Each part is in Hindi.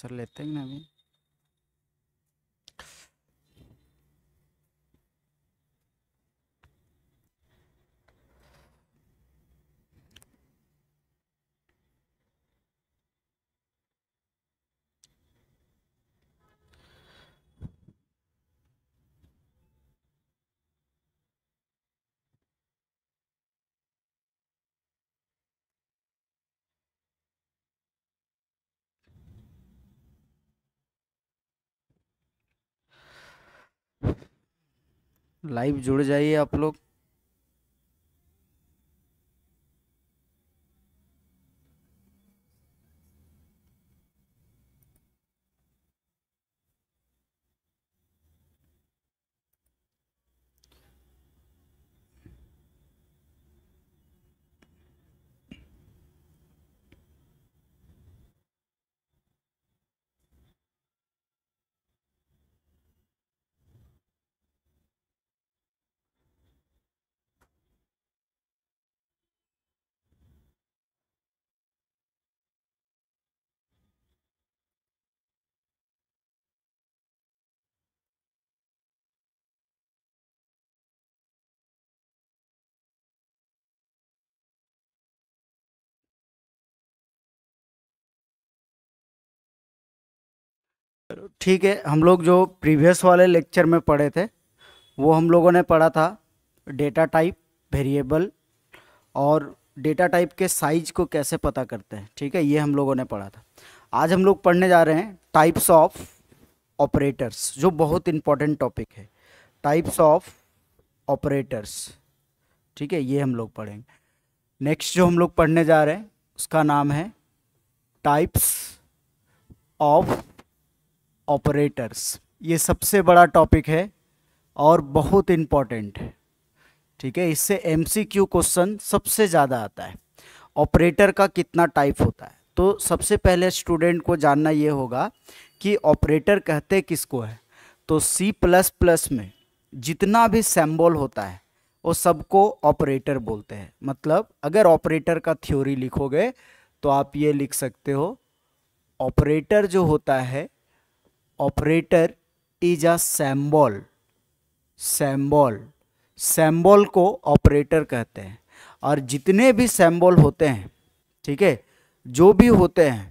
charlatan, a लाइव जुड़ जाइए आप लोग ठीक है हम लोग जो प्रीवियस वाले लेक्चर में पढ़े थे वो हम लोगों ने पढ़ा था डेटा टाइप वेरिएबल और डेटा टाइप के साइज को कैसे पता करते हैं ठीक है ये हम लोगों ने पढ़ा था आज हम लोग पढ़ने जा रहे हैं टाइप्स ऑफ ऑपरेटर्स जो बहुत इंपॉर्टेंट टॉपिक है टाइप्स ऑफ ऑपरेटर्स ठीक है ये हम लोग पढ़ेंगे नेक्स्ट जो हम लोग पढ़ने जा रहे हैं उसका नाम है टाइप्स ऑफ ऑपरेटर्स ये सबसे बड़ा टॉपिक है और बहुत इम्पॉर्टेंट है ठीक है इससे एमसीक्यू क्वेश्चन सबसे ज़्यादा आता है ऑपरेटर का कितना टाइप होता है तो सबसे पहले स्टूडेंट को जानना ये होगा कि ऑपरेटर कहते किसको है तो सी प्लस प्लस में जितना भी सैम्बल होता है वो सबको ऑपरेटर बोलते हैं मतलब अगर ऑपरेटर का थ्योरी लिखोगे तो आप ये लिख सकते हो ऑपरेटर जो होता है ऑपरेटर इज अ सैम्बॉल सैम्बॉल सैम्बॉल को ऑपरेटर कहते हैं और जितने भी सैम्बॉल होते हैं ठीक है जो भी होते हैं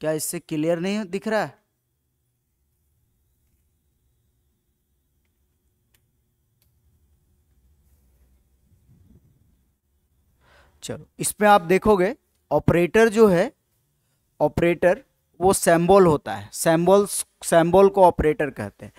क्या इससे क्लियर नहीं दिख रहा है चलो इसमें आप देखोगे ऑपरेटर जो है ऑपरेटर वो सैम्बॉल होता है सैम्बॉल सैम्बॉल को ऑपरेटर कहते हैं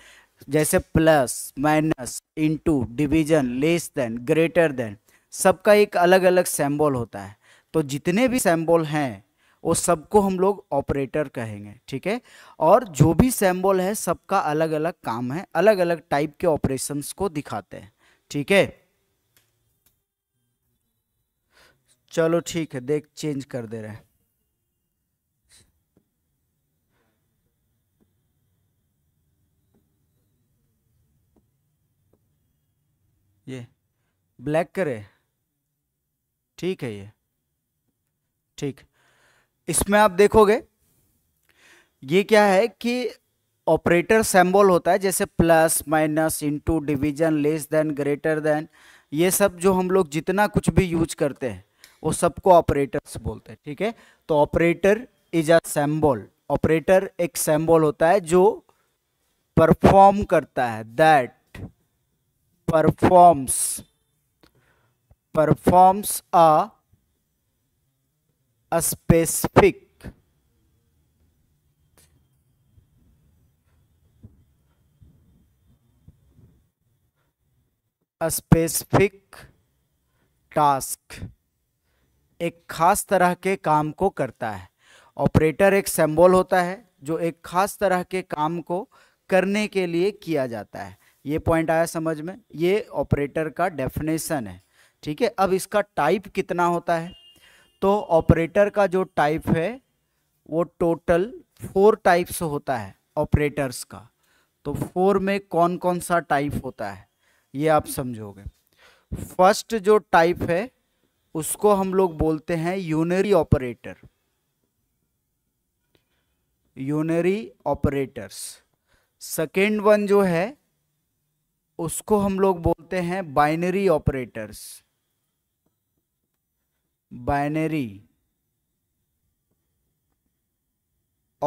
जैसे plus minus into division less than greater than सबका एक अलग अलग सैम्बॉल होता है तो जितने भी सैम्बॉल हैं वो सबको हम लोग ऑपरेटर कहेंगे ठीक है और जो भी सैम्बॉल है सबका अलग अलग काम है अलग अलग टाइप के ऑपरेशंस को दिखाते हैं ठीक है चलो ठीक है देख चेंज कर दे रहे हैं ये ब्लैक करे ठीक है ये ठीक इसमें आप देखोगे ये क्या है कि ऑपरेटर सेम्बॉल होता है जैसे plus minus into division less than greater than ये सब जो हम लोग जितना कुछ भी यूज करते हैं वो सबको ऑपरेटर्स बोलते हैं ठीक है तो operator is a symbol operator एक सैम्बॉल होता है जो परफॉर्म करता है that performs performs a specific specific task एक खास तरह के काम को करता है ऑपरेटर एक सिंबल होता है जो एक खास तरह के काम को करने के लिए किया जाता है ये पॉइंट आया समझ में ये ऑपरेटर का डेफिनेशन है ठीक है अब इसका टाइप कितना होता है तो ऑपरेटर का जो टाइप है वो टोटल फोर टाइप्स होता है ऑपरेटर्स का तो फोर में कौन कौन सा टाइप होता है ये आप समझोगे फर्स्ट जो टाइप है उसको हम लोग बोलते हैं unary operator unary operators second one जो है उसको हम लोग बोलते हैं बाइनरी ऑपरेटर्स बाइनरी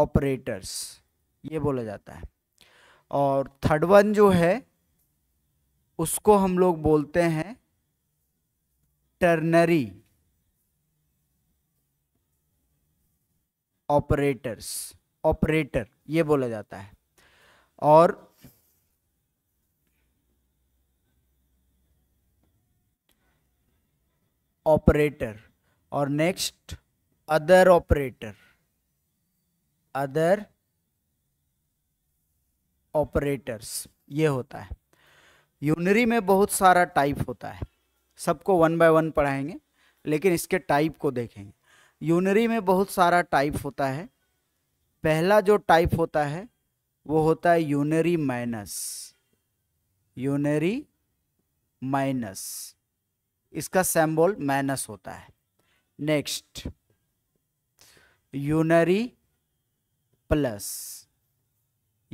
ऑपरेटर्स ये बोला जाता है और थर्ड वन जो है उसको हम लोग बोलते हैं टर्नरी ऑपरेटर्स ऑपरेटर ये बोला जाता है और ऑपरेटर और next other operator other operators ये होता है यूनरी में बहुत सारा टाइप होता है सबको वन बाय वन पढ़ाएंगे लेकिन इसके टाइप को देखेंगे यूनरी में बहुत सारा टाइप होता है पहला जो टाइप होता है वो होता है यूनरी माइनस यूनरी माइनस इसका सैम्बोल माइनस होता है नेक्स्ट यूनरी प्लस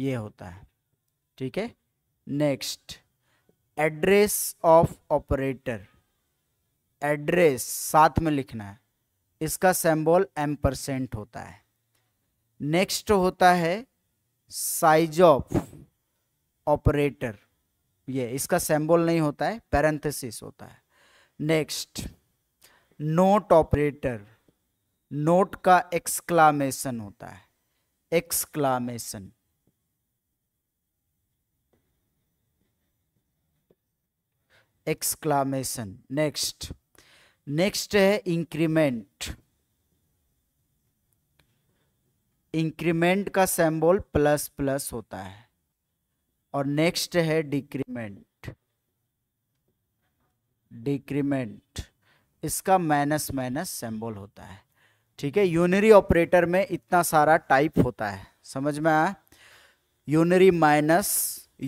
ये होता है ठीक है next address of operator address साथ में लिखना है इसका सेम्बॉल एम परसेंट होता है नेक्स्ट होता है साइज ऑफ ऑपरेटर ये इसका सेम्बॉल नहीं होता है पैरेंथेसिस होता है नेक्स्ट नोट ऑपरेटर नोट का एक्सक्लामेशन होता है एक्सक्लामेशन एक्सक्लामेशन नेक्स्ट नेक्स्ट है इंक्रीमेंट इंक्रीमेंट का सैम्बोल प्लस प्लस होता है और नेक्स्ट है डिक्रीमेंट डिक्रीमेंट इसका माइनस माइनस सैम्बोल होता है ठीक है यूनरी ऑपरेटर में इतना सारा टाइप होता है समझ में आया unary minus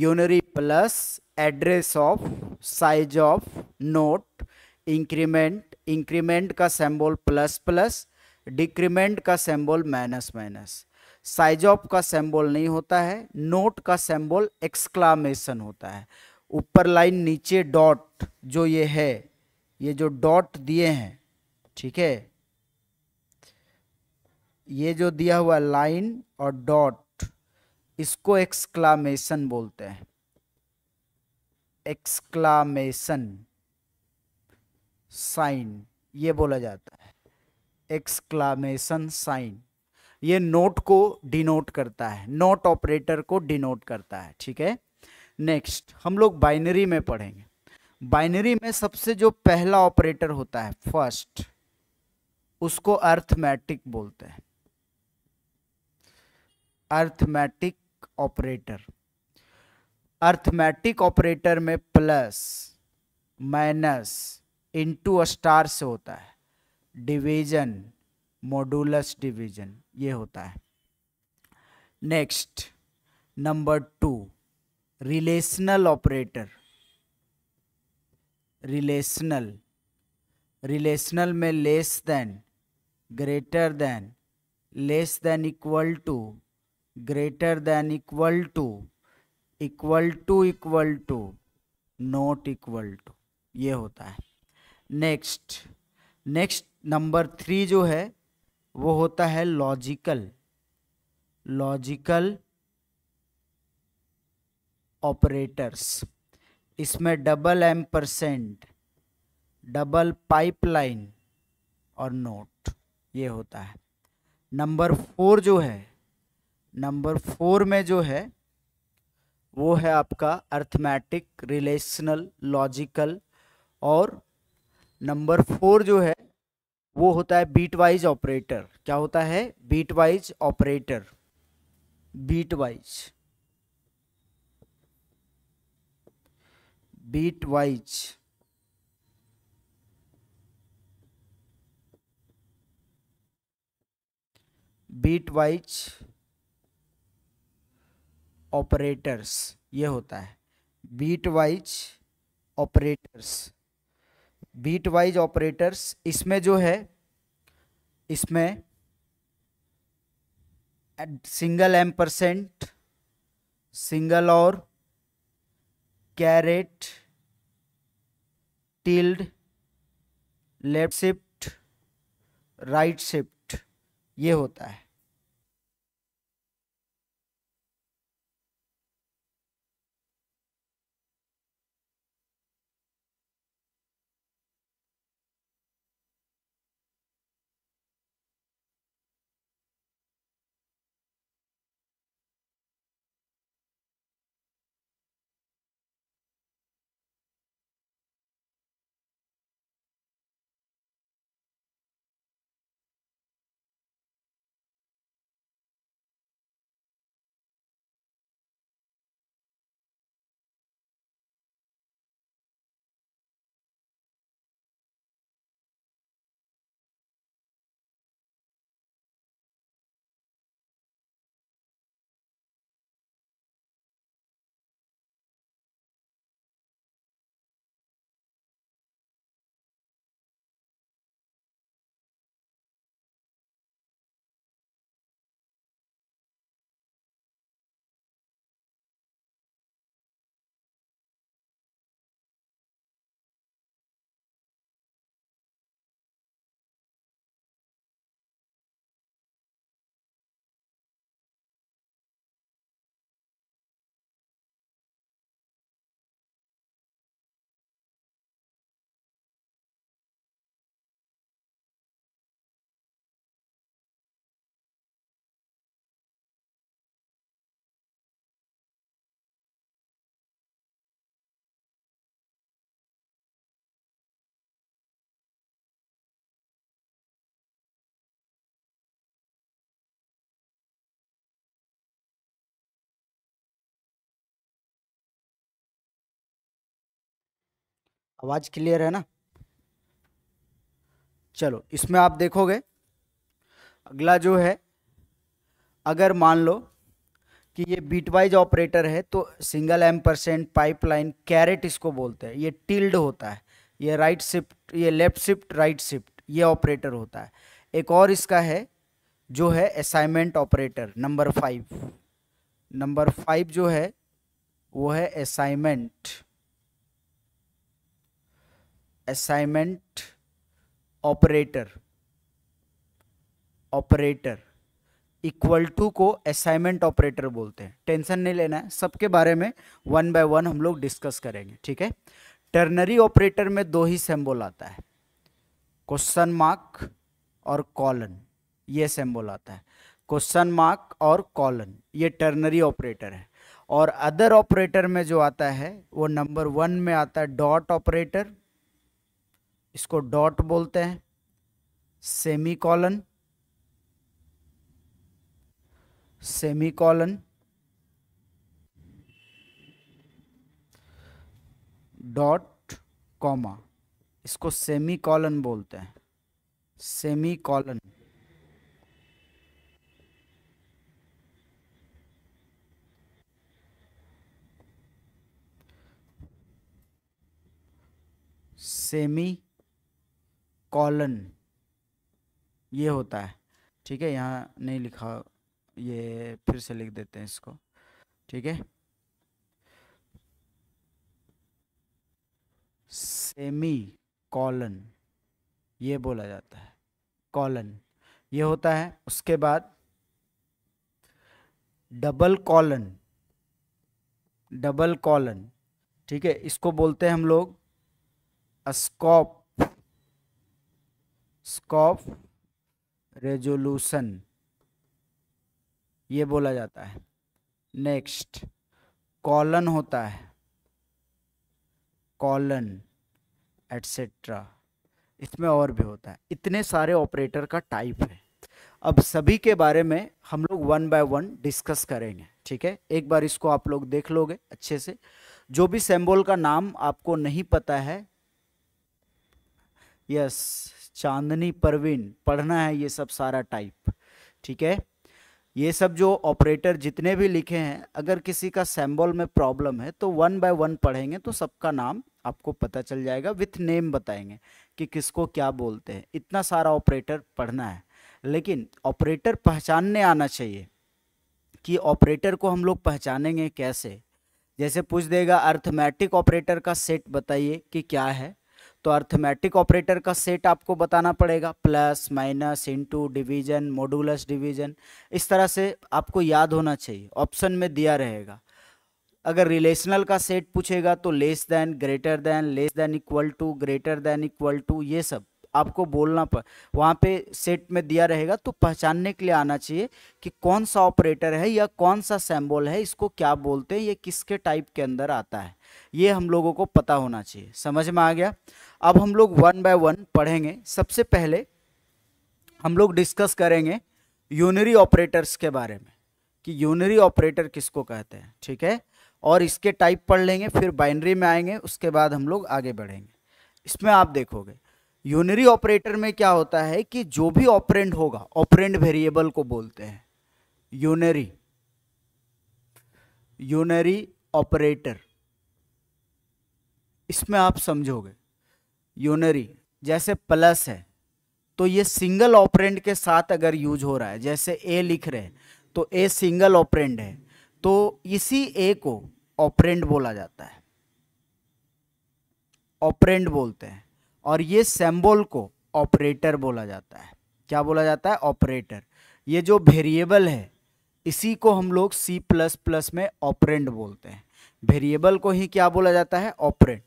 unary plus address of size of not increment increment का सेम्बोल प्लस प्लस डिक्रीमेंट का symbol minus minus size of का सेम्बोल नहीं होता है नोट का सेम्बोल एक्सक्लामेशन होता है ऊपर लाइन नीचे डॉट जो ये है ये जो डॉट दिए हैं ठीक है ये जो दिया हुआ लाइन और डॉट इसको एक्सक्लामेशन बोलते हैं एक्सक्लामेशन साइन ये बोला जाता है एक्सक्लामेशन साइन ये नोट को डिनोट करता है नोट ऑपरेटर को डिनोट करता है ठीक है नेक्स्ट हम लोग बाइनरी में पढ़ेंगे बाइनरी में सबसे जो पहला ऑपरेटर होता है फर्स्ट उसको अर्थमैटिक बोलते हैं अर्थमैटिक ऑपरेटर अर्थमैटिक ऑपरेटर में प्लस माइनस अ स्टार से होता है डिवीजन मॉडुलस डिवीजन ये होता है next number two relational operator relational relational में less than greater than less than equal to greater than equal to equal to equal to not equal to ये होता है नेक्स्ट नेक्स्ट नंबर थ्री जो है वो होता है लॉजिकल लॉजिकल ऑपरेटर्स इसमें double ampersand double pipeline और नोट ये होता है नंबर फोर जो है नंबर फोर में जो है वो है आपका अर्थमेटिक रिलेशनल लॉजिकल और नंबर फोर जो है वो होता है बीट वाइज ऑपरेटर क्या होता है bitwise operator bitwise bitwise bitwise operators ये होता है bitwise operators bitwise operators इसमें जो है इसमें सिंगल एम परसेंट सिंगल और caret tilde left shift right shift ये होता है आवाज़ क्लियर है ना चलो इसमें आप देखोगे अगला जो है अगर मान लो कि ये बीट वाइज ऑपरेटर है तो single ampersand pipeline caret इसको बोलते हैं ये टिल्ड होता है ये राइट शिफ्ट ये लेफ्ट शिफ्ट राइट शिफ्ट ये ऑपरेटर होता है एक और इसका है जो है assignment operator number five number five जो है वो है assignment assignment operator operator equal to को असाइनमेंट ऑपरेटर बोलते हैं टेंशन नहीं लेना है सबके बारे में वन बाय वन हम लोग डिस्कस करेंगे ठीक है टर्नरी ऑपरेटर में दो ही सेम्बोल आता है क्वेश्चन मार्क और कॉलन ये सेम्बोल आता है क्वेश्चन मार्क और कॉलन ये टर्नरी ऑपरेटर है और अदर ऑपरेटर में जो आता है वो नंबर वन में आता है डॉट ऑपरेटर इसको डॉट बोलते हैं semicolon semicolon dot comma इसको सेमी कॉलन बोलते हैं सेमी कॉलन सेमी कॉलन ये होता है ठीक है यहाँ नहीं लिखा ये फिर से लिख देते हैं इसको ठीक है सेमी कॉलन ये बोला जाता है कॉलन ये होता है उसके बाद डबल कॉलन डबल कॉलन ठीक है इसको बोलते हैं हम लोग अस्कॉप स्कॉप रेजोल्यूशन ये बोला जाता है नेक्स्ट कॉलन होता है कॉलन एट्सेट्रा इसमें और भी होता है इतने सारे ऑपरेटर का टाइप है अब सभी के बारे में हम लोग वन बाय वन डिस्कस करेंगे ठीक है एक बार इसको आप लोग देख लोगे अच्छे से जो भी सेम्बोल का नाम आपको नहीं पता है यस चांदनी परवीन पढ़ना है ये सब सारा टाइप ठीक है ये सब जो ऑपरेटर जितने भी लिखे हैं अगर किसी का सैम्बल में प्रॉब्लम है तो वन बाय वन पढ़ेंगे तो सबका नाम आपको पता चल जाएगा विथ नेम बताएंगे कि किसको क्या बोलते हैं इतना सारा ऑपरेटर पढ़ना है लेकिन ऑपरेटर पहचानने आना चाहिए कि ऑपरेटर को हम लोग पहचानेंगे कैसे जैसे पूछ देगा अर्थमेटिक ऑपरेटर का सेट बताइए कि क्या है तो अर्थमेटिक ऑपरेटर का सेट आपको बताना पड़ेगा plus minus into division modulus division इस तरह से आपको याद होना चाहिए ऑप्शन में दिया रहेगा अगर रिलेशनल का सेट पूछेगा तो less than greater than less than equal to greater than equal to ये सब आपको बोलना पर वहाँ पे सेट में दिया रहेगा तो पहचानने के लिए आना चाहिए कि कौन सा ऑपरेटर है या कौन सा सैम्बॉल है इसको क्या बोलते हैं ये किसके टाइप के अंदर आता है ये हम लोगों को पता होना चाहिए समझ में आ गया अब हम लोग वन बाय वन पढ़ेंगे सबसे पहले हम लोग डिस्कस करेंगे यूनरी ऑपरेटर्स के बारे में कि यूनरी ऑपरेटर किसको कहते हैं ठीक है और इसके टाइप पढ़ लेंगे फिर बाइनरी में आएंगे उसके बाद हम लोग आगे बढ़ेंगे इसमें आप देखोगे यूनरी ऑपरेटर में क्या होता है कि जो भी ऑपरेंड होगा ऑपरेंड वेरिएबल को बोलते हैं यूनरी यूनरी ऑपरेटर इसमें आप समझोगे यूनरी जैसे प्लस है तो ये सिंगल ऑपरेंड के साथ अगर यूज हो रहा है जैसे ए लिख रहे हैं तो ए सिंगल ऑपरेंड है तो इसी ए को ऑपरेंड बोला जाता है ऑपरेंड बोलते हैं और ये सेम्बोल को ऑपरेटर बोला जाता है क्या बोला जाता है ऑपरेटर ये जो वेरिएबल है इसी को हम लोग सी प्लस प्लस में ऑपरेंट बोलते हैं वेरिएबल को ही क्या बोला जाता है ऑपरेंड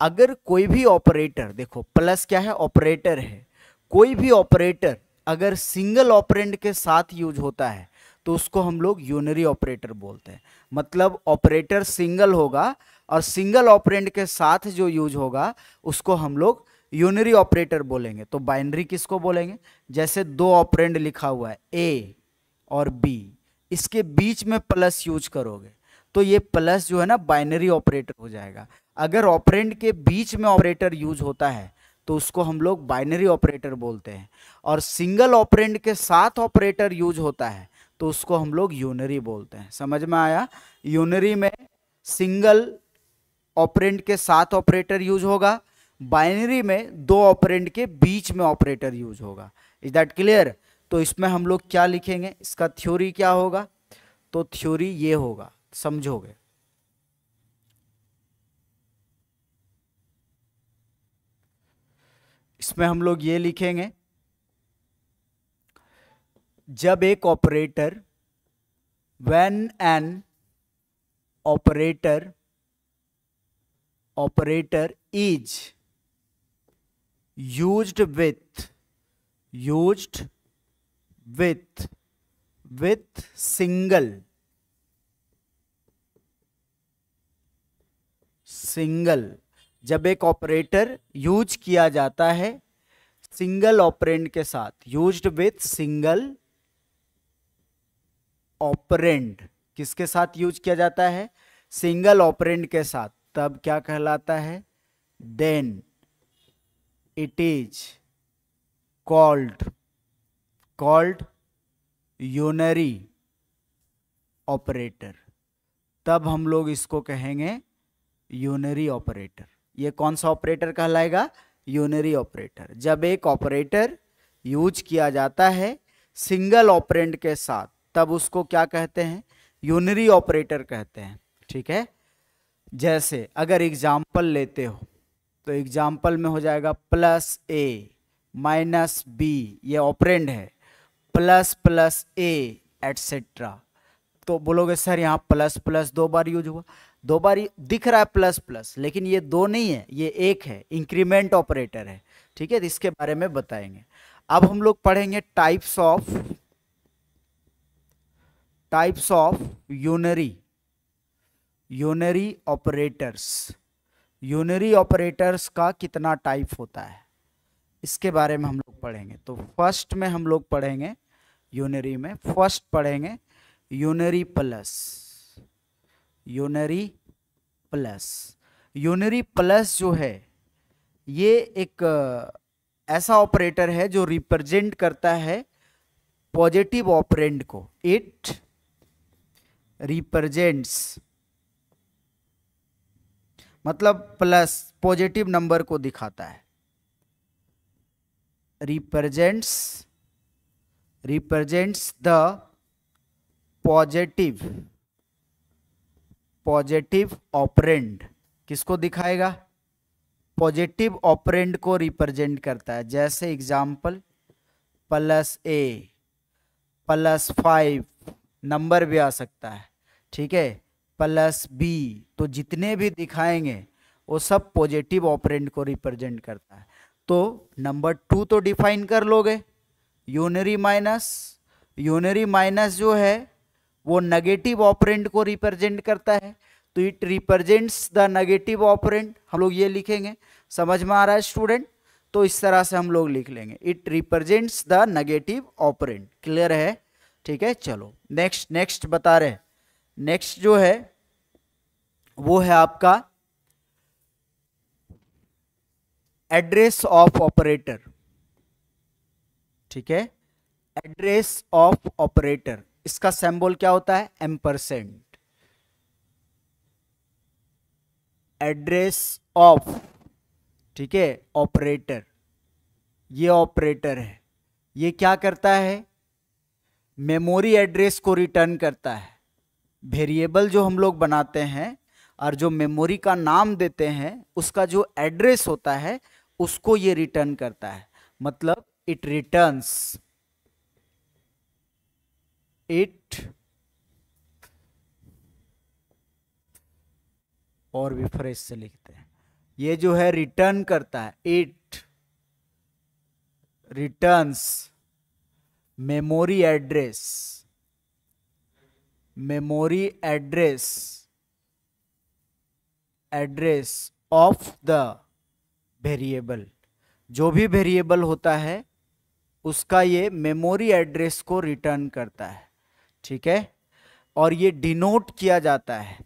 अगर कोई भी ऑपरेटर देखो प्लस क्या है ऑपरेटर है कोई भी ऑपरेटर अगर सिंगल ऑपरेंट के साथ यूज होता है तो उसको हम लोग यूनरी ऑपरेटर बोलते हैं मतलब ऑपरेटर सिंगल होगा और सिंगल ऑपरेंड के साथ जो यूज होगा उसको हम लोग यूनरी ऑपरेटर बोलेंगे तो बाइनरी किसको बोलेंगे जैसे दो ऑपरेंड लिखा हुआ है ए और बी इसके बीच में प्लस यूज करोगे तो ये प्लस जो है ना बाइनरी ऑपरेटर हो जाएगा अगर ऑपरेंड के बीच में ऑपरेटर यूज होता है तो उसको हम लोग बाइनरी ऑपरेटर बोलते हैं और सिंगल ऑपरेंड के साथ ऑपरेटर यूज होता है तो उसको हम लोग यूनरी बोलते हैं समझ में आया यूनरी में सिंगल ऑपरेंड के साथ ऑपरेटर यूज होगा बाइनरी में दो ऑपरेंड के बीच में ऑपरेटर यूज होगा इज दैट क्लियर तो इसमें हम लोग क्या लिखेंगे इसका थ्योरी क्या होगा तो थ्योरी ये होगा समझोगे इसमें हम लोग ये लिखेंगे जब एक operator when an operator operator is used with used with with single single जब एक ऑपरेटर यूज किया जाता है सिंगल ऑपरेंट के साथ यूज्ड विथ सिंगल ऑपरेंट किसके साथ यूज किया जाता है सिंगल ऑपरेंट के साथ तब क्या कहलाता है then it is called called unary operator तब हम लोग इसको कहेंगे यूनरी ऑपरेटर ये कौन सा ऑपरेटर कहलाएगा यूनरी ऑपरेटर जब एक ऑपरेटर यूज किया जाता है सिंगल ऑपरेंट के साथ तब उसको क्या कहते हैं यूनरी ऑपरेटर कहते हैं ठीक है जैसे अगर एग्जाम्पल लेते हो तो एग्जाम्पल में हो जाएगा प्लस ए माइनस बी ये ऑपरेंड है प्लस प्लस ए एट्सेट्रा तो बोलोगे सर यहाँ प्लस प्लस दो बार यूज हुआ दो बार दिख रहा है प्लस प्लस लेकिन ये दो नहीं है ये एक है इंक्रीमेंट ऑपरेटर है ठीक है तो इसके बारे में बताएंगे अब हम लोग पढ़ेंगे types of types of unary unary operators unary operators का कितना टाइप होता है इसके बारे में हम लोग पढ़ेंगे तो फर्स्ट में हम लोग पढ़ेंगे यूनरी में फर्स्ट पढ़ेंगे unary plus unary plus unary plus जो है ये एक ऐसा ऑपरेटर है जो रिप्रेजेंट करता है पॉजिटिव ऑपरेंड को इट रिप्रेजेंट्स मतलब प्लस पॉजिटिव नंबर को दिखाता है represents represents the positive positive operand किसको दिखाएगा पॉजिटिव ऑपरेंड को रिप्रेजेंट करता है जैसे example plus a plus five number भी आ सकता है ठीक है प्लस बी तो जितने भी दिखाएंगे वो सब पॉजिटिव ऑपरेंट को रिप्रेजेंट करता है तो नंबर टू तो डिफाइन कर लोगे यूनरी माइनस यूनरी माइनस जो है वो नेगेटिव ऑपरेंट को रिप्रेजेंट करता है तो it represents the negative operand हम लोग ये लिखेंगे समझ में आ रहा है स्टूडेंट तो इस तरह से हम लोग लिख लेंगे it represents the negative operand clear है ठीक है चलो नेक्स्ट नेक्स्ट बता रहे हैं नेक्स्ट जो है वो है आपका एड्रेस ऑफ ऑपरेटर ठीक है एड्रेस ऑफ ऑपरेटर इसका सैम्बोल क्या होता है एम परसेंट एड्रेस ऑफ ठीक है ऑपरेटर ये ऑपरेटर है ये क्या करता है मेमोरी एड्रेस को रिटर्न करता है वेरिएबल जो हम लोग बनाते हैं और जो मेमोरी का नाम देते हैं उसका जो एड्रेस होता है उसको ये रिटर्न करता है मतलब इट रिटर्न्स इट और भी फ्रेश से लिखते हैं ये जो है रिटर्न करता है it returns memory address memory address address of the variable जो भी वेरिएबल होता है उसका ये मेमोरी एड्रेस को रिटर्न करता है ठीक है और ये डिनोट किया जाता है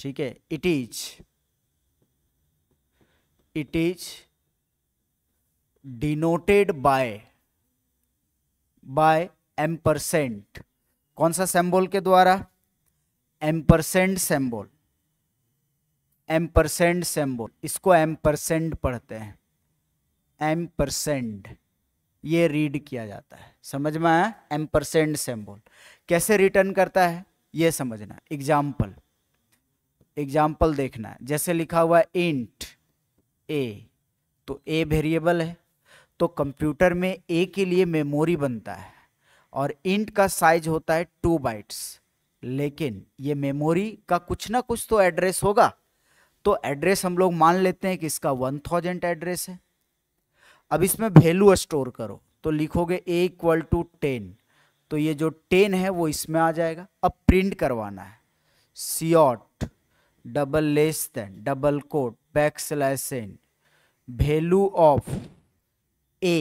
ठीक है it is it is denoted by by ampersand कौन सा सेम्बोल के द्वारा एम्परसेंट सिंबल एम्परसेंट सेम्बोल इसको एम्परसेंट पढ़ते हैं एम्परसेंट ये रीड किया जाता है समझ में आया एम्परसेंट सेम्बोल कैसे रिटर्न करता है ये समझना एग्जाम्पल एग्जाम्पल देखना है जैसे लिखा हुआ इंट ए तो ए वेरिएबल है तो कंप्यूटर में ए के लिए मेमोरी बनता है और इंट का साइज होता है टू बाइट्स लेकिन ये मेमोरी का कुछ ना कुछ तो एड्रेस होगा तो एड्रेस हम लोग मान लेते हैं कि इसका वन थाउजेंड एड्रेस है अब इसमें वैल्यू स्टोर करो तो लिखोगे ए इक्वल टू टेन तो ये जो टेन है वो इसमें आ जाएगा अब प्रिंट करवाना है cout double less than double quote back slash value of a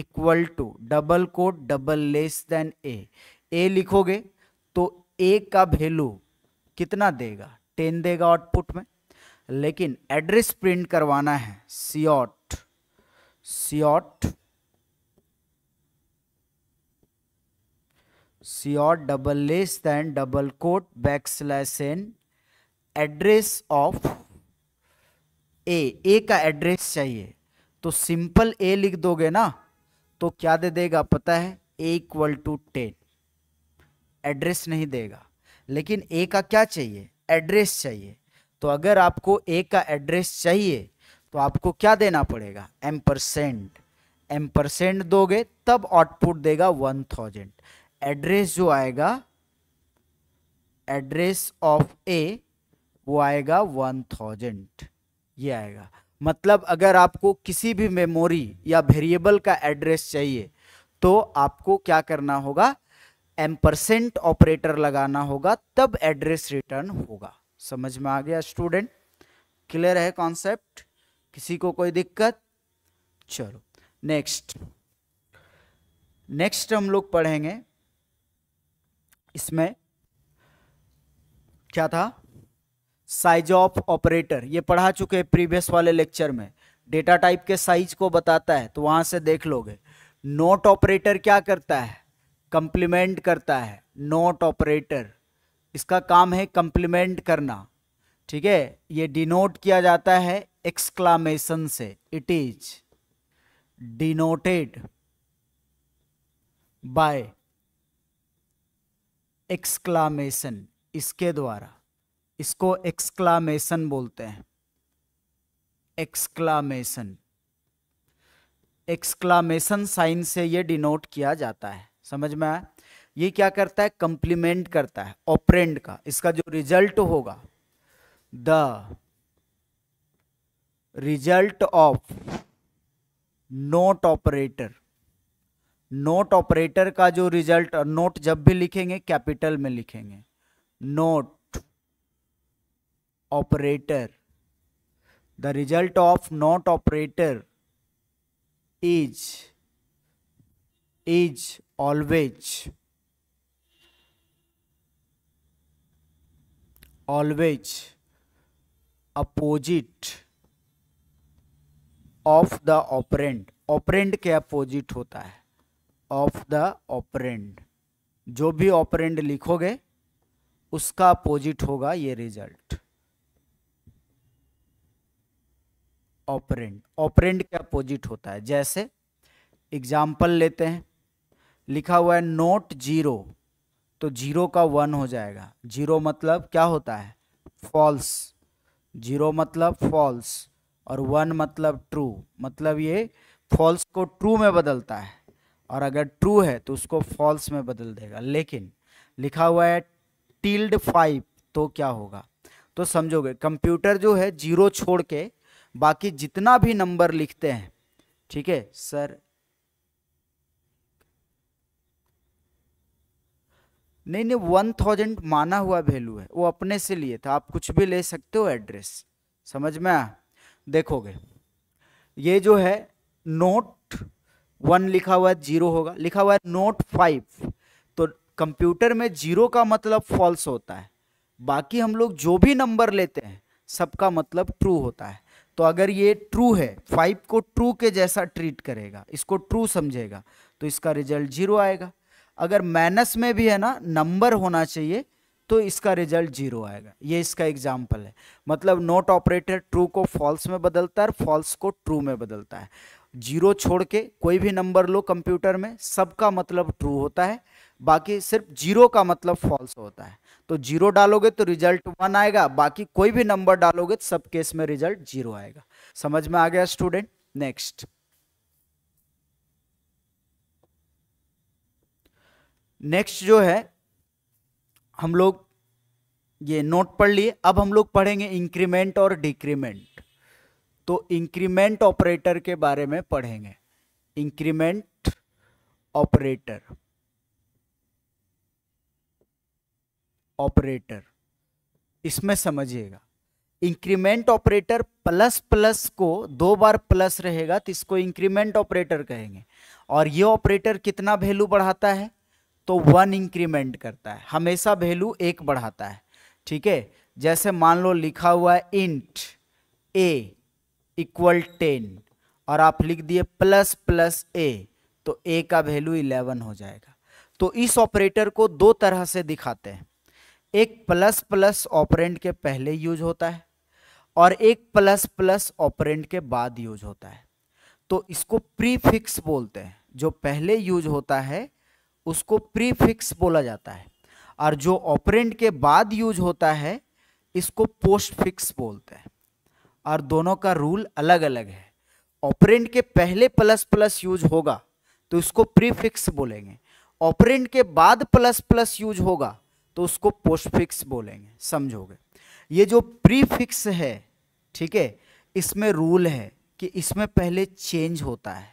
equal to double quote double less than a a लिखोगे तो ए का वैल्यू कितना देगा टेन देगा आउटपुट में लेकिन एड्रेस प्रिंट करवाना है cout cout cout double less than double quote back slash n address of a a का एड्रेस चाहिए तो सिंपल ए लिख दोगे ना तो क्या दे देगा पता है a equal to ten address नहीं देगा लेकिन ए का क्या चाहिए एड्रेस चाहिए तो अगर आपको ए का एड्रेस चाहिए तो आपको क्या देना पड़ेगा एम परसेंट एम परसेंट दोगे तब आउटपुट देगा वन थाउजेंड एड्रेस जो आएगा एड्रेस ऑफ ए वो आएगा वन थाउजेंड ये आएगा मतलब अगर आपको किसी भी मेमोरी या वेरिएबल का एड्रेस चाहिए तो आपको क्या करना होगा एम परसेंट ऑपरेटर लगाना होगा तब एड्रेस रिटर्न होगा समझ में आ गया स्टूडेंट क्लियर है कॉन्सेप्ट किसी को कोई दिक्कत चलो नेक्स्ट नेक्स्ट हम लोग पढ़ेंगे इसमें क्या था साइज ऑफ ऑपरेटर ये पढ़ा चुके हैं प्रीवियस वाले लेक्चर में डेटा टाइप के साइज को बताता है तो वहां से देख लोगे नोट ऑपरेटर क्या करता है कंप्लीमेंट करता है नोट ऑपरेटर इसका काम है कंप्लीमेंट करना ठीक है ये डिनोट किया जाता है एक्सक्लामेशन से it is denoted by exclamation इसके द्वारा इसको एक्सक्लामेशन बोलते हैं एक्सक्लामेशन एक्सक्लामेशन साइन से ये डिनोट किया जाता है समझ में आया ये क्या करता है कंप्लीमेंट करता है ऑपरेंड का इसका जो रिजल्ट होगा the result of not operator not operator का जो रिजल्ट नोट जब भी लिखेंगे कैपिटल में लिखेंगे not operator. The result of not operator is is always always opposite of the operand operand के अपोजिट होता है of the operand जो भी ऑपरेंड लिखोगे उसका अपोजिट होगा ये रिजल्ट ऑपरेंड ऑपरेंड के अपोजिट होता है जैसे एग्जाम्पल लेते हैं लिखा हुआ है नोट जीरो तो जीरो का वन हो जाएगा जीरो मतलब क्या होता है फॉल्स जीरो मतलब फॉल्स और वन मतलब ट्रू मतलब ये फॉल्स को ट्रू में बदलता है और अगर ट्रू है तो उसको फॉल्स में बदल देगा लेकिन लिखा हुआ है टील्ड फाइव तो क्या होगा तो समझोगे कंप्यूटर जो है जीरो छोड़ के बाकी जितना भी नंबर लिखते हैं ठीक है सर नहीं नहीं वन थाउजेंड माना हुआ वैल्यू है वो अपने से लिए था आप कुछ भी ले सकते हो एड्रेस समझ में आ देखोगे ये जो है नोट वन लिखा हुआ है जीरो होगा लिखा हुआ है नोट फाइव तो कंप्यूटर में जीरो का मतलब फॉल्स होता है बाकी हम लोग जो भी नंबर लेते हैं सबका मतलब ट्रू होता है तो अगर ये ट्रू है फाइव को ट्रू के जैसा ट्रीट करेगा इसको ट्रू समझेगा तो इसका रिजल्ट जीरो आएगा अगर माइनस में भी है ना नंबर होना चाहिए तो इसका रिजल्ट जीरो आएगा ये इसका एग्जाम्पल है मतलब नोट ऑपरेटर ट्रू को फॉल्स में बदलता है फॉल्स को ट्रू में बदलता है जीरो छोड़ के कोई भी नंबर लो कंप्यूटर में सबका मतलब ट्रू होता है बाकी सिर्फ जीरो का मतलब फॉल्स होता है तो जीरो डालोगे तो रिजल्ट वन आएगा बाकी कोई भी नंबर डालोगे तो सब केस में रिजल्ट जीरो आएगा समझ में आ गया स्टूडेंट नेक्स्ट नेक्स्ट जो है हम लोग ये नोट पढ़ लिए अब हम लोग पढ़ेंगे इंक्रीमेंट और डिक्रीमेंट तो इंक्रीमेंट ऑपरेटर के बारे में पढ़ेंगे इंक्रीमेंट ऑपरेटर ऑपरेटर इसमें समझिएगा इंक्रीमेंट ऑपरेटर प्लस प्लस को दो बार प्लस रहेगा तो इसको इंक्रीमेंट ऑपरेटर कहेंगे और ये ऑपरेटर कितना वैल्यू बढ़ाता है तो वन इंक्रीमेंट करता है हमेशा वैल्यू एक बढ़ाता है ठीक है जैसे मान लो लिखा हुआ है इंट ए इक्वल टेन और आप लिख दिए प्लस प्लस ए तो ए का वैल्यू इलेवन हो जाएगा तो इस ऑपरेटर को दो तरह से दिखाते हैं एक प्लस प्लस ऑपरेंट के पहले यूज होता है और एक प्लस प्लस ऑपरेंट के बाद यूज होता है तो इसको प्रीफिक्स बोलते हैं जो पहले यूज होता है उसको प्रीफिक्स बोला जाता है और जो ऑपरेंट के बाद यूज होता है इसको पोस्ट फिक्स बोलते हैं और दोनों का रूल अलग अलग है ऑपरेंट के पहले प्लस प्लस यूज होगा तो इसको प्रीफिक्स बोलेंगे ऑपरेंट के बाद प्लस प्लस यूज होगा तो उसको पोस्टफिक्स बोलेंगे समझोगे ये जो प्रीफिक्स है ठीक है इसमें रूल है कि इसमें पहले चेंज होता है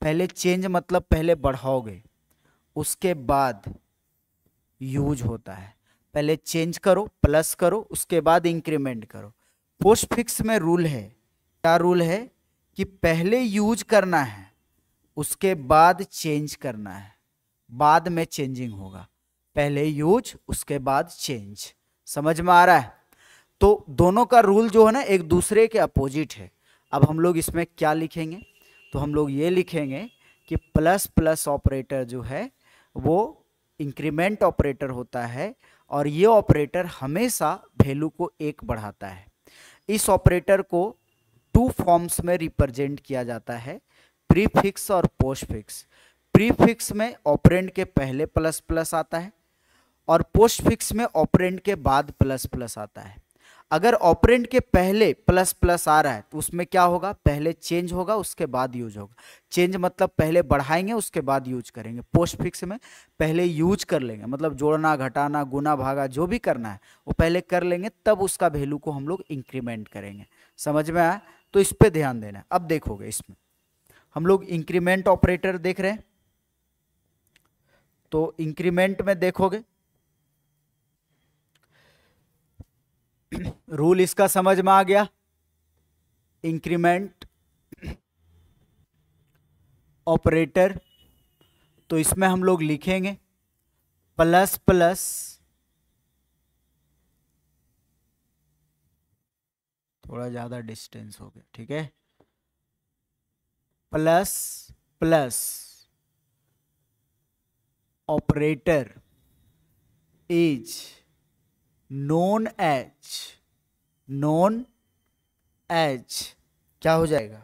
पहले चेंज मतलब पहले बढ़ाओगे उसके बाद यूज होता है पहले चेंज करो प्लस करो उसके बाद इंक्रीमेंट करो पोस्टफिक्स में रूल है क्या रूल है कि पहले यूज करना है उसके बाद चेंज करना है बाद में चेंजिंग होगा पहले यूज उसके बाद चेंज समझ में आ रहा है तो दोनों का रूल जो है ना एक दूसरे के अपोजिट है अब हम लोग इसमें क्या लिखेंगे तो हम लोग ये लिखेंगे कि प्लस प्लस ऑपरेटर जो है वो इंक्रीमेंट ऑपरेटर होता है और ये ऑपरेटर हमेशा वैल्यू को एक बढ़ाता है इस ऑपरेटर को टू फॉर्म्स में रिप्रेजेंट किया जाता है प्रीफिक्स और पोस्टफिक्स प्रीफिक्स में ऑपरेंट के पहले प्लस प्लस आता है और पोस्ट फिक्स में ऑपरेंट के बाद प्लस प्लस आता है अगर ऑपरेंट के पहले प्लस प्लस आ रहा है तो उसमें क्या होगा पहले चेंज होगा उसके बाद यूज होगा चेंज मतलब पहले बढ़ाएंगे उसके बाद यूज करेंगे पोस्ट फिक्स में पहले यूज कर लेंगे मतलब जोड़ना घटाना गुना भागा जो भी करना है वो पहले कर लेंगे तब उसका वैल्यू को हम लोग इंक्रीमेंट करेंगे समझ में आया तो इस पर ध्यान देना अब देखोगे इसमें हम लोग इंक्रीमेंट ऑपरेटर देख रहे हैं तो इंक्रीमेंट में देखोगे रूल इसका समझ में आ गया इंक्रीमेंट ऑपरेटर तो इसमें हम लोग लिखेंगे प्लस प्लस थोड़ा ज़्यादा डिस्टेंस हो गया ठीक है plus plus operator is known as known as क्या हो जाएगा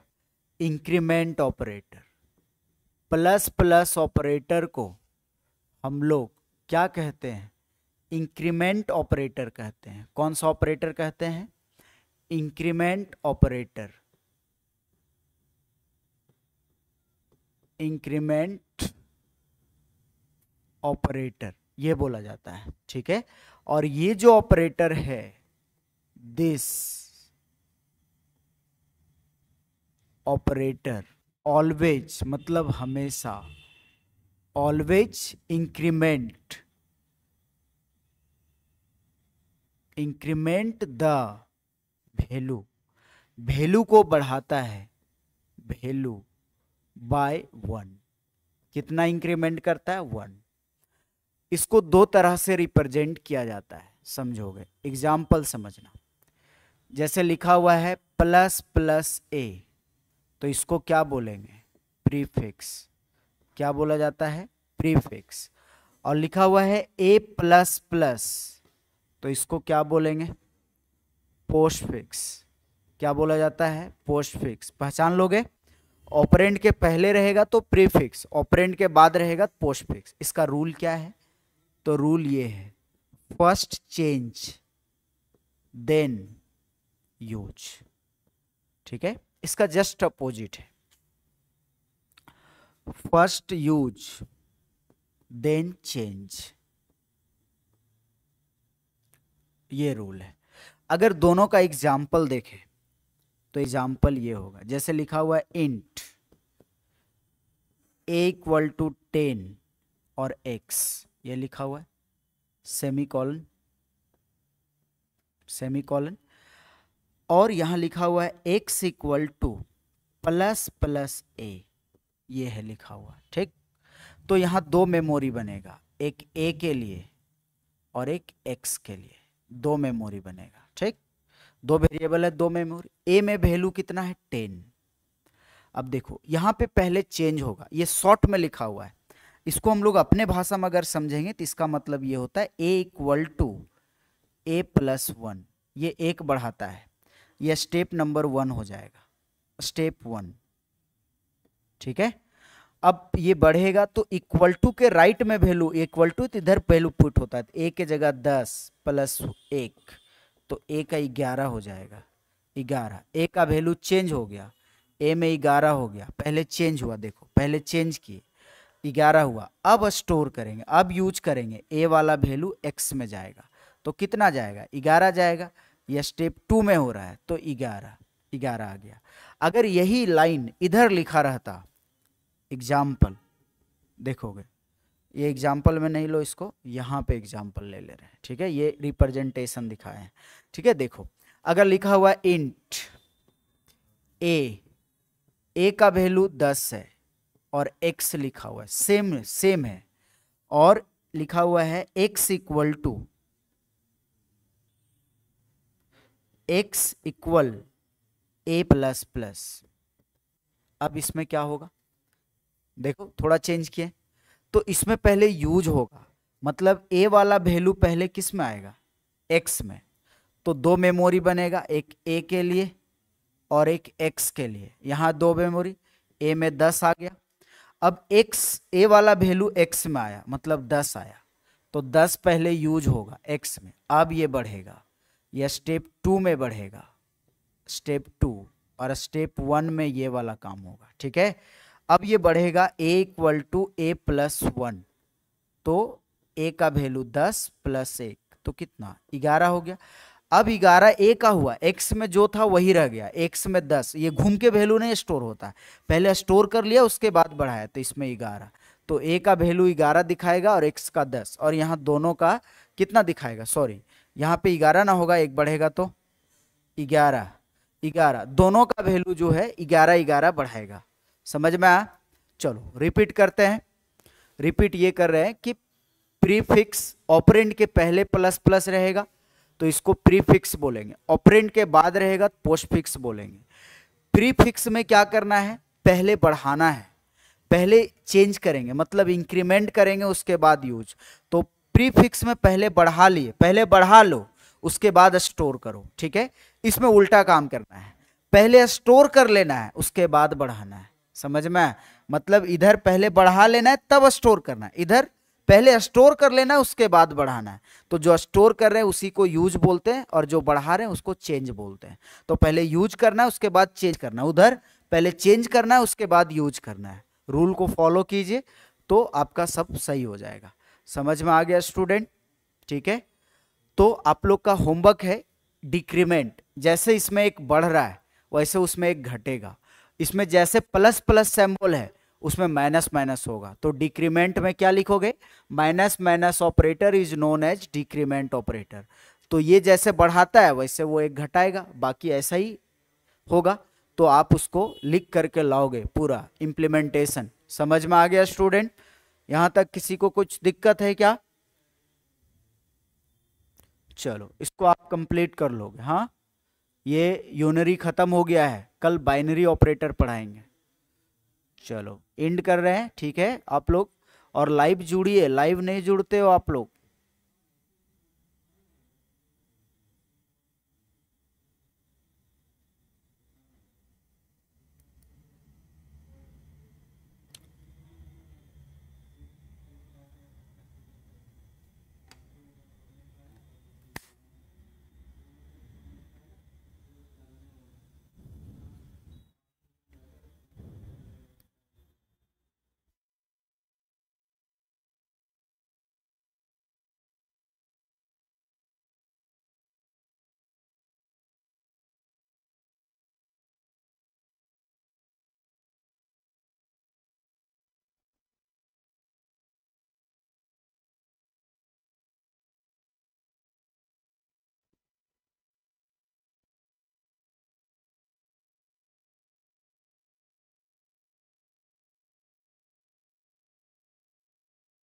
increment operator plus plus operator को हम लोग क्या कहते हैं इंक्रीमेंट ऑपरेटर कहते हैं कौन सा ऑपरेटर कहते हैं इंक्रीमेंट ऑपरेटर इंक्रीमेंट ऑपरेटर ये बोला जाता है ठीक है और ये जो ऑपरेटर है दिस ऑपरेटर ऑलवेज मतलब हमेशा always increment increment the value value को बढ़ाता है वैल्यू बाय वन कितना इंक्रीमेंट करता है वन इसको दो तरह से रिप्रेजेंट किया जाता है समझोगे एग्जाम्पल समझना जैसे लिखा हुआ है प्लस प्लस ए तो इसको क्या बोलेंगे प्रीफिक्स क्या बोला जाता है प्रीफिक्स और लिखा हुआ है ए प्लस प्लस तो इसको क्या बोलेंगे पोस्टफिक्स क्या बोला जाता है पोस्टफिक्स पहचान लोगे ऑपरेंट के पहले रहेगा तो प्रीफिक्स ऑपरेंट के बाद रहेगा तो पोस्टफिक्स इसका रूल क्या है तो रूल ये है फर्स्ट चेंज देन यूज ठीक है इसका जस्ट अपोजिट है फर्स्ट यूज देन चेंज ये रूल है अगर दोनों का एग्जाम्पल देखें तो एग्जाम्पल ये होगा जैसे लिखा हुआ int a equal to ten और एक्स ये लिखा हुआ है सेमी कॉलन सेमी कॉलन और यहां लिखा हुआ है x equal to plus plus a ये है लिखा हुआ ठीक तो यहां दो मेमोरी बनेगा एक ए के लिए और एक एक्स के लिए दो मेमोरी बनेगा ठीक दो वेरिएबल है दो मेमोरी ए में वेल्यू कितना है टेन अब देखो यहां पे पहले चेंज होगा ये शॉर्ट में लिखा हुआ है इसको हम लोग अपने भाषा में अगर समझेंगे तो इसका मतलब ये होता है a equal to a plus one ये एक बढ़ाता है यह स्टेप नंबर वन हो जाएगा स्टेप वन ठीक है अब ये बढ़ेगा तो इक्वल टू के राइट में वैल्यू इक्वल टू तो इधर पहलू पुट होता है ए के जगह दस प्लस एक तो ए का ग्यारह हो जाएगा ग्यारह ए का वैल्यू चेंज हो गया ए में ग्यारह हो गया पहले चेंज हुआ देखो पहले चेंज किए 11 हुआ अब स्टोर करेंगे अब यूज करेंगे ए वाला वैल्यू एक्स में जाएगा तो कितना जाएगा ग्यारह जाएगा यह स्टेप टू में हो रहा है तो ग्यारह ग्यारह आ गया अगर यही लाइन इधर लिखा रहता एग्जाम्पल देखोगे ये एग्जाम्पल में नहीं लो इसको यहाँ पे एग्जाम्पल ले ले रहे हैं ठीक है ये रिप्रेजेंटेशन दिखाए हैं ठीक है देखो अगर लिखा हुआ इंट ए ए का वैल्यू दस है और x लिखा हुआ है सेम सेम है और लिखा हुआ है x equal to x equal a plus plus अब इसमें क्या होगा देखो थोड़ा चेंज किए तो इसमें पहले यूज होगा मतलब ए वाला वैल्यू पहले किस में आएगा एक्स में तो दो मेमोरी बनेगा एक ए के लिए और एक एक्स के लिए यहां दो मेमोरी ए में दस आ गया अब x a वाला वैल्यू x में आया मतलब 10 आया तो 10 पहले यूज होगा x में अब ये बढ़ेगा यह स्टेप टू में बढ़ेगा स्टेप टू और स्टेप वन में ये वाला काम होगा ठीक है अब ये बढ़ेगा a equal to a plus one तो a का वैल्यू 10 प्लस एक तो कितना 11 हो गया अब ग्यारह ए का हुआ एक्स में जो था वही रह गया एक्स में दस ये घूम के वैल्यू नहीं स्टोर होता है पहले स्टोर कर लिया उसके बाद बढ़ाया तो इसमें ग्यारह तो ए का वैल्यू ग्यारह दिखाएगा और एक्स का दस और यहाँ दोनों का कितना दिखाएगा सॉरी यहाँ पे ग्यारह ना होगा एक बढ़ेगा तो ग्यारह ग्यारह दोनों का वैल्यू जो है ग्यारह ग्यारह बढ़ाएगा समझ में आ चलो रिपीट करते हैं रिपीट ये कर रहे हैं कि प्रीफिक्स ऑपरेंट के पहले प्लस प्लस रहेगा तो इसको प्रीफिक्स बोलेंगे ऑपरेंट के बाद रहेगा तो पोस्टफिक्स बोलेंगे प्रीफिक्स में क्या करना है पहले बढ़ाना है पहले चेंज करेंगे मतलब इंक्रीमेंट करेंगे उसके बाद यूज तो प्रीफिक्स में पहले बढ़ा लिए पहले बढ़ा लो उसके बाद स्टोर करो ठीक है इसमें उल्टा काम करना है पहले स्टोर कर लेना है उसके बाद बढ़ाना है समझ में मतलब इधर पहले बढ़ा लेना है तब स्टोर करना है इधर पहले स्टोर कर लेना है उसके बाद बढ़ाना है तो जो स्टोर कर रहे हैं उसी को यूज बोलते हैं और जो बढ़ा रहे हैं उसको चेंज बोलते हैं तो पहले यूज करना है उसके बाद चेंज करना है उधर पहले चेंज करना है उसके बाद यूज करना है रूल को फॉलो कीजिए तो आपका सब सही हो जाएगा समझ में आ गया स्टूडेंट ठीक है तो आप लोग का होमवर्क है डिक्रीमेंट जैसे इसमें एक बढ़ रहा है वैसे उसमें एक घटेगा इसमें जैसे प्लस प्लस सैम्पल है उसमें माइनस माइनस होगा तो डिक्रीमेंट में क्या लिखोगे minus minus operator is known as decrement operator तो ये जैसे बढ़ाता है वैसे वो एक घटाएगा बाकी ऐसा ही होगा तो आप उसको लिख करके लाओगे पूरा इम्प्लीमेंटेशन समझ में आ गया स्टूडेंट यहां तक किसी को कुछ दिक्कत है क्या चलो इसको आप कंप्लीट कर लोगे हाँ ये यूनरी खत्म हो गया है कल बाइनरी ऑपरेटर पढ़ाएंगे चलो एंड कर रहे हैं ठीक है आप लोग और लाइव जुड़िए लाइव नहीं जुड़ते हो आप लोग